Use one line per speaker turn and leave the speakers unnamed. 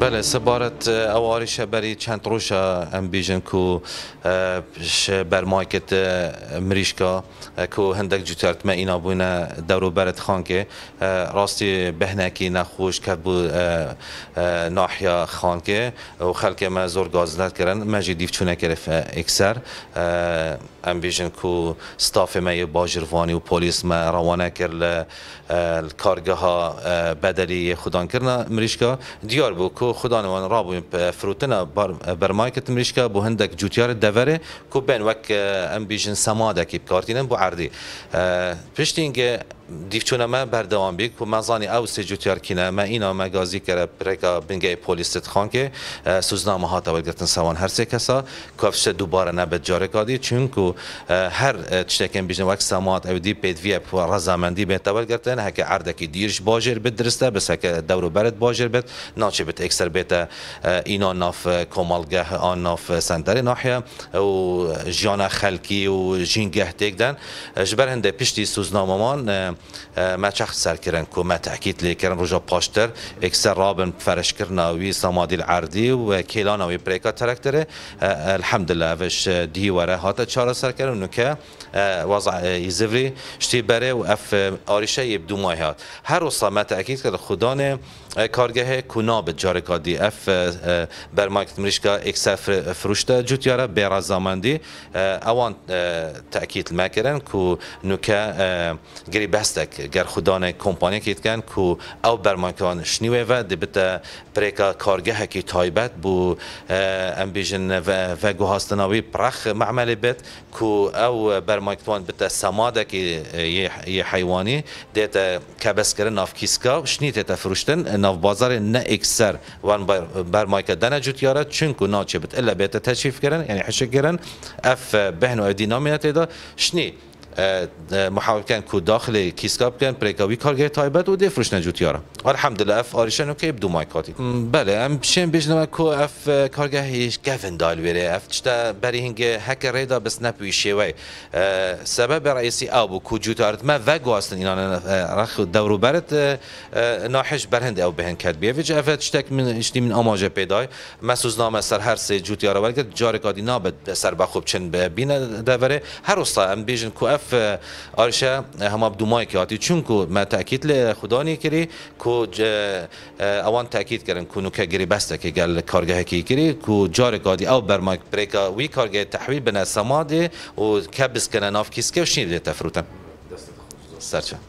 بله سبارت آه، اوارش بری چند روش ام بیجن کو آه، بر مایکت آه، مریشکا کو هندک جوترت ما اینا بوینا دورو برد خان که راستی بهنکی نخوش که بو ناحیا خان که و خلک ما زور گازلت کرن ما جی دیف چونه کرف اکسر ام بیجن کو ستاف ما باجروانی و پلیس ما روانه کرل کارگاه بدلی خودان کرنا مریشکا دیار بو کو کو خدا نوان رابو فروتنا برمایک که بو هندک جوتیار دوره کو بین وک ام بیژن سماده کیپ کارتینم بو عرضی پشتینگه دیفچونەمە بەردەوامبیک و تیار کنه. سێجووتارکینە اینا ئینامە گازی گەرە سوزنامه ها پۆلیست سوان سوان هاتەوەگرتن کسا هەرسێ دوباره کافشە دووبارە جاره جارێکادی چونکو هر چشکن بژن وقت سامات رزامندی به ڕەزامەندی گرتن هکه اردکی دیرش بس به دورو برد باجر بێت ناچێ بێت اکثر بێتە اینا ناف کمالگه، آن ناف سندەری ناحیه و جان خلکی و ژینگەه تێکدەن ژبەر پیشتی پشتی ما شخص سرکردن کو ما تأکید لیکن روزا پاشتر اکسر رابن فرش وی سامادی العردی و کیلانوی پریکا ترکتره الحمدلله وش دیواره هاتا چاره سرکردن نکه وضع ایزوری شتی بره و اف آریشه یبدو هات هر روز ما تأکید کرد خدانه کارگاه کناب جارکادی اف بر مارکت مریشکا سفر فروشتا جوتیارا بیرا زاماندی اوان تأکید مکرن کو نوکا گری بستک گر خودان کمپانی کیت کو او بر مارکان شنیوه و دبتا پریکا کارگاه کی تایبت بو ام و و گوهاستناوی پرخ معمل بیت کو او بر مارکتوان بتا سماده کی یه حیوانی دیتا کبس کرن نافکیسکا شنیت فروشتن ناو بازار نه اکثر وان بر مایکا دنا جوت یارا چونکو بت الا بیت تشریف کرن یعنی حشکرن اف بهنو ادینامینت دا شنی محاوله کن کو داخل کیسکاب کان بریکاوی کارگر و ودي فروش نجوت يارا الحمد آره، لله اف اريشان که بدو کاتی. بله ام شیم بیش که اف کارگر هیش گفن دال ویری اف چتا بری هنگ هکر ریدا بس نپوی شیوی سبب او ابو کجوت آرد ما وگو هستن اینان رخ دورو برد ناحش برهند او بهن بیه. ویج اف چتاک من اشتی من اماجه پیدای مسوز نام سر هر سه جوت يارا ولكن جاري قادي نابد سر بخوب چند بینه دوره هر استا ام بیشن کو اف آرشه هم دومای که آتی چون که ما تاکید ل خدا کری که اوان تاکید کردن کنو که گری بسته که گل کارگاه کی کری که جار گادی او مایک بریک وی کارگاه تحویل بنا سماده و کبس کنه ناف که و شنید تفروتن سرچه